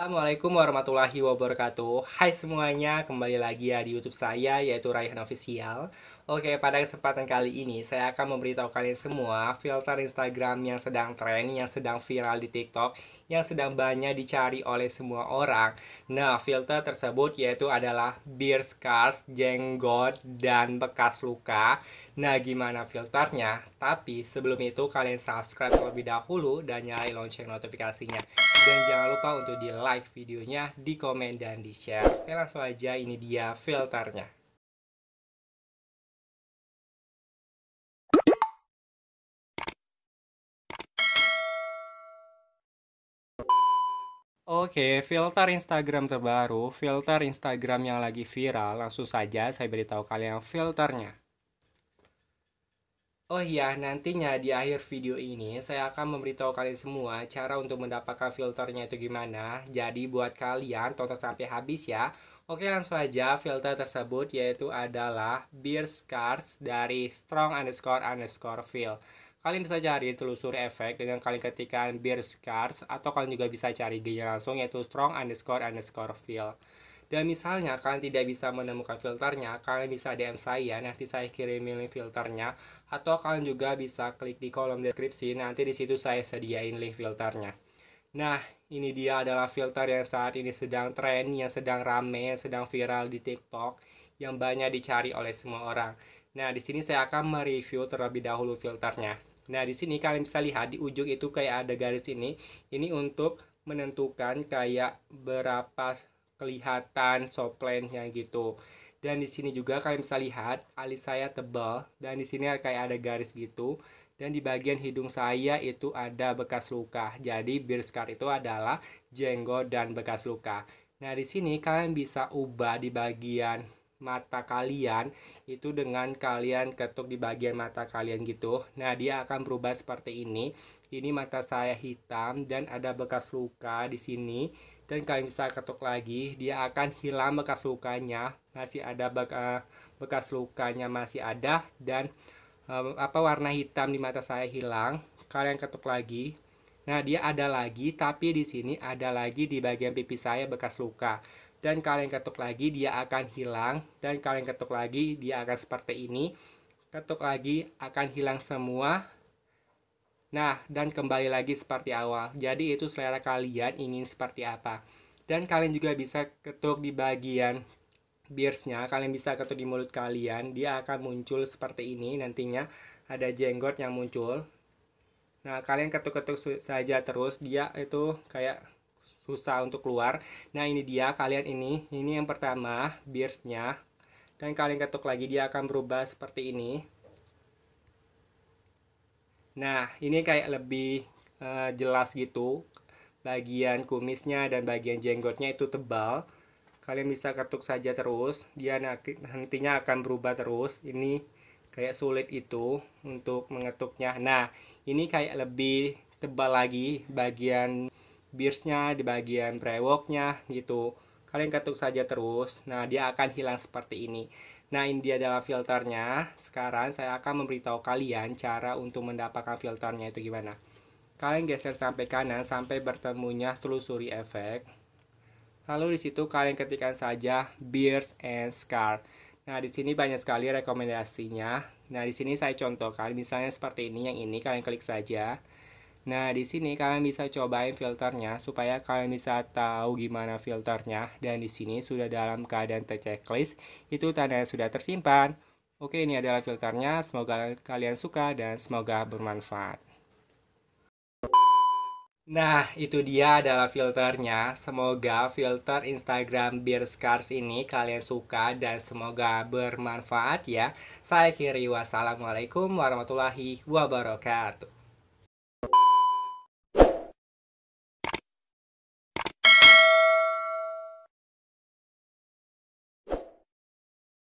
Assalamualaikum warahmatullahi wabarakatuh Hai semuanya, kembali lagi ya di Youtube saya yaitu Raihan Official Oke, pada kesempatan kali ini saya akan memberitahu kalian semua filter Instagram yang sedang tren, yang sedang viral di TikTok, yang sedang banyak dicari oleh semua orang. Nah, filter tersebut yaitu adalah beer scars, jenggot, dan bekas luka. Nah, gimana filternya? Tapi sebelum itu kalian subscribe terlebih dahulu dan nyalain lonceng notifikasinya. Dan jangan lupa untuk di like videonya, di komen, dan di share. Oke, langsung aja ini dia filternya. Oke, filter Instagram terbaru, filter Instagram yang lagi viral, langsung saja saya beritahu kalian filternya. Oh iya, nantinya di akhir video ini saya akan memberitahu kalian semua cara untuk mendapatkan filternya itu gimana. Jadi buat kalian tonton sampai habis ya. Oke langsung aja filter tersebut yaitu adalah Beer Scars dari strong underscore underscore feel. Kalian bisa cari telusur efek dengan kalian ketikkan beer scars atau kalian juga bisa cari gini langsung yaitu strong underscore underscore feel. Dan misalnya kalian tidak bisa menemukan filternya, kalian bisa DM saya, nanti saya kirim kirimin filternya. Atau kalian juga bisa klik di kolom deskripsi, nanti di situ saya sediain link filternya. Nah, ini dia adalah filter yang saat ini sedang tren, yang sedang rame, yang sedang viral di TikTok, yang banyak dicari oleh semua orang. Nah, di sini saya akan mereview terlebih dahulu filternya. Nah, di sini kalian bisa lihat di ujung itu kayak ada garis ini. Ini untuk menentukan kayak berapa kelihatan soplen yang gitu. Dan di sini juga kalian bisa lihat alis saya tebal dan di sini kayak ada garis gitu. Dan di bagian hidung saya itu ada bekas luka. Jadi beard scar itu adalah jenggot dan bekas luka. Nah, di sini kalian bisa ubah di bagian mata kalian itu dengan kalian ketuk di bagian mata kalian gitu. Nah, dia akan berubah seperti ini. Ini mata saya hitam dan ada bekas luka di sini. Dan kalian bisa ketuk lagi, dia akan hilang bekas lukanya. Masih ada bekas lukanya masih ada dan eh, apa warna hitam di mata saya hilang. Kalian ketuk lagi. Nah, dia ada lagi tapi di sini ada lagi di bagian pipi saya bekas luka dan kalian ketuk lagi dia akan hilang dan kalian ketuk lagi dia akan seperti ini ketuk lagi akan hilang semua nah dan kembali lagi seperti awal jadi itu selera kalian ingin seperti apa dan kalian juga bisa ketuk di bagian beersnya kalian bisa ketuk di mulut kalian dia akan muncul seperti ini nantinya ada jenggot yang muncul nah kalian ketuk-ketuk saja terus dia itu kayak susah untuk keluar nah ini dia kalian ini ini yang pertama beersnya dan kalian ketuk lagi dia akan berubah seperti ini nah ini kayak lebih uh, jelas gitu bagian kumisnya dan bagian jenggotnya itu tebal kalian bisa ketuk saja terus dia nantinya akan berubah terus ini kayak sulit itu untuk mengetuknya nah ini kayak lebih tebal lagi bagian beersnya, di bagian brewoknya gitu. Kalian ketuk saja terus, nah dia akan hilang seperti ini. Nah ini dia adalah filternya, sekarang saya akan memberitahu kalian cara untuk mendapatkan filternya itu gimana. Kalian geser sampai kanan sampai bertemunya telusuri efek. Lalu di situ kalian ketikkan saja beers and scar. Nah, di sini banyak sekali rekomendasinya. Nah, di sini saya contohkan misalnya seperti ini yang ini kalian klik saja. Nah, di sini kalian bisa cobain filternya supaya kalian bisa tahu gimana filternya. Dan di sini sudah dalam keadaan terchecklist, itu tandanya sudah tersimpan. Oke, ini adalah filternya. Semoga kalian suka dan semoga bermanfaat. Nah, itu dia adalah filternya. Semoga filter Instagram Beer Scars ini kalian suka dan semoga bermanfaat ya. Saya Kiri, wassalamualaikum warahmatullahi wabarakatuh.